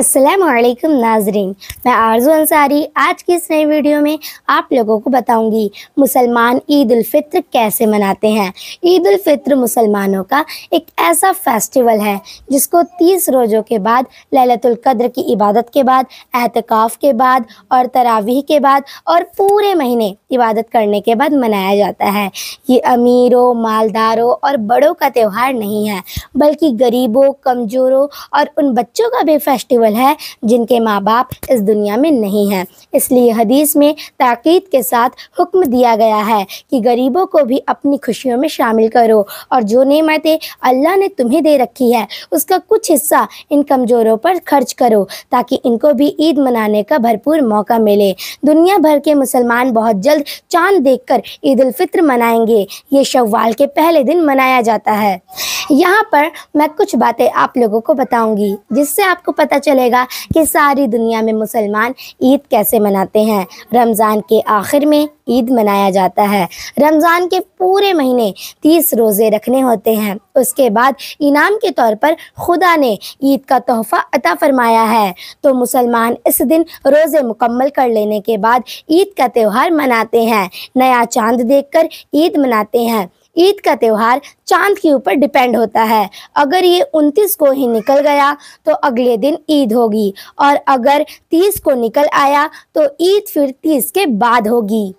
असलकम नाजरीन मैं आरजू अंसारी आज की इस नई वीडियो में आप लोगों को बताऊंगी मुसलमान ईद फित्र कैसे मनाते हैं ईद फित्र मुसलमानों का एक ऐसा फेस्टिवल है जिसको 30 रोज़ों के बाद ललतुल कद्र की इबादत के बाद एहतिकाफ के बाद और तरावीह के बाद और पूरे महीने इबादत करने के बाद मनाया जाता है ये अमीरों मालदारों और बड़ों का त्यौहार नहीं है बल्कि गरीबों कमज़ोरों और उन बच्चों का भी फेस्टिवल केवल है जिनके माँ बाप इस दुनिया में नहीं हैं इसलिए हदीस में ताक़ीद के साथ हुक्म दिया गया है कि गरीबों को भी अपनी खुशियों में शामिल करो और जो नेमतें अल्लाह ने तुम्हें दे रखी है उसका कुछ हिस्सा इन कमज़ोरों पर खर्च करो ताकि इनको भी ईद मनाने का भरपूर मौका मिले दुनिया भर के मुसलमान बहुत जल्द चांद देखकर ईद उल फित्र मनाएंगे ये शव्वाल के पहले दिन मनाया जाता है यहाँ पर मैं कुछ बातें आप लोगों को बताऊंगी जिससे आपको पता चलेगा कि सारी दुनिया में मुसलमान ईद कैसे मनाते हैं रमज़ान के आखिर में ईद मनाया जाता है रमज़ान के पूरे महीने तीस रोज़े रखने होते हैं उसके बाद इनाम के तौर पर खुदा ने ईद का तोहफ़ा अता फरमाया है तो मुसलमान इस दिन रोज़े मुकम्मल कर लेने के बाद ईद का त्यौहार मनाते हैं नया चांद देखकर ईद मनाते हैं ईद का त्यौहार चांद के ऊपर डिपेंड होता है अगर ये 29 को ही निकल गया तो अगले दिन ईद होगी और अगर 30 को निकल आया तो ईद फिर 30 के बाद होगी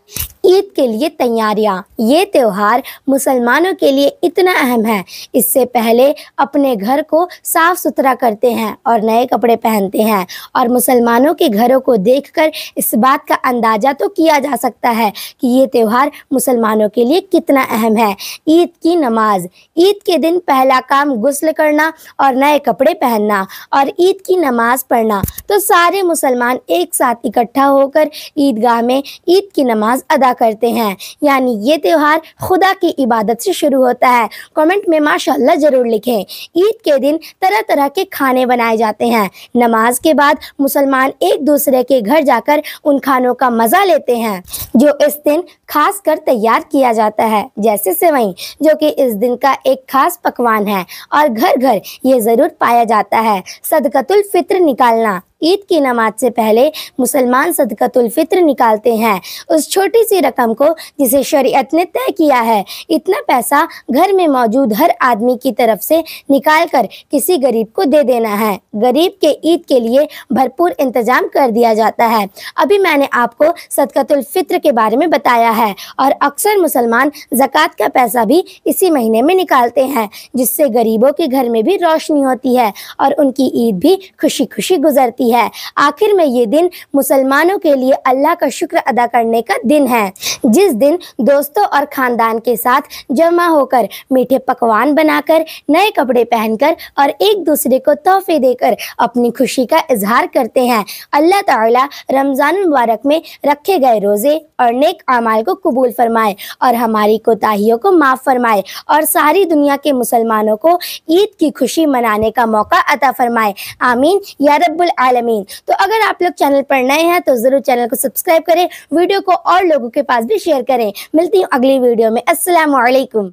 ईद के लिए तैयारियां ये त्यौहार मुसलमानों के लिए इतना अहम है इससे पहले अपने घर को साफ सुथरा करते हैं और नए कपड़े पहनते हैं और मुसलमानों के घरों को देखकर इस बात का अंदाज़ा तो किया जा सकता है कि ये त्यौहार मुसलमानों के लिए कितना अहम है ईद की नमाज ईद के दिन पहला काम गुस्ल करना और नए कपड़े पहनना और ईद की नमाज पढ़ना तो सारे मुसलमान एक साथ इकट्ठा होकर ईदगाह में ईद की नमाज अदा अदा करते हैं यानी ये त्यौहार खुदा की इबादत से शुरू होता है कमेंट में माशाल्लाह ज़रूर लिखें ईद के दिन तरह तरह के खाने बनाए जाते हैं नमाज के बाद मुसलमान एक दूसरे के घर जाकर उन खानों का मज़ा लेते हैं जो इस दिन खास कर तैयार किया जाता है जैसे सेवई जो कि इस दिन का एक खास पकवान है और घर घर ये ज़रूर पाया जाता है सदकतुल फित्र निकालना ईद की नमाज से पहले मुसलमान सदकतुल्फ़ित्र निकालते हैं उस छोटी सी रकम को जिसे शरीयत ने तय किया है इतना पैसा घर में मौजूद हर आदमी की तरफ से निकाल कर किसी गरीब को दे देना है गरीब के ईद के लिए भरपूर इंतजाम कर दिया जाता है अभी मैंने आपको सदकतुल्फ़ित्र के बारे में बताया है और अक्सर मुसलमान जक़ात का पैसा भी इसी महीने में निकालते हैं जिससे गरीबों के घर में भी रोशनी होती है और उनकी ईद भी खुशी खुशी गुजरती है होती है आखिर में ये दिन मुसलमानों के लिए अल्लाह का शुक्र अदा करने का दिन है जिस दिन दोस्तों और ख़ानदान के साथ जमा होकर मीठे पकवान बनाकर नए कपड़े पहनकर और एक दूसरे को तोहफे देकर अपनी खुशी का इजहार करते हैं अल्लाह ताला रमज़ान मुबारक में रखे गए रोज़े और नेक अमाल को कबूल फरमाए और हमारी कोताहियों को माफ़ फरमाए और सारी दुनिया के मुसलमानों को ईद की खुशी मनाने का मौका अता फरमाए आमीन या रबुल आलम ज़मीन तो अगर आप लोग चैनल पर नए हैं तो ज़रूर चैनल को सब्सक्राइब करें वीडियो को और लोगों के पास भी शेयर करें मिलती हूँ अगली वीडियो में असलकम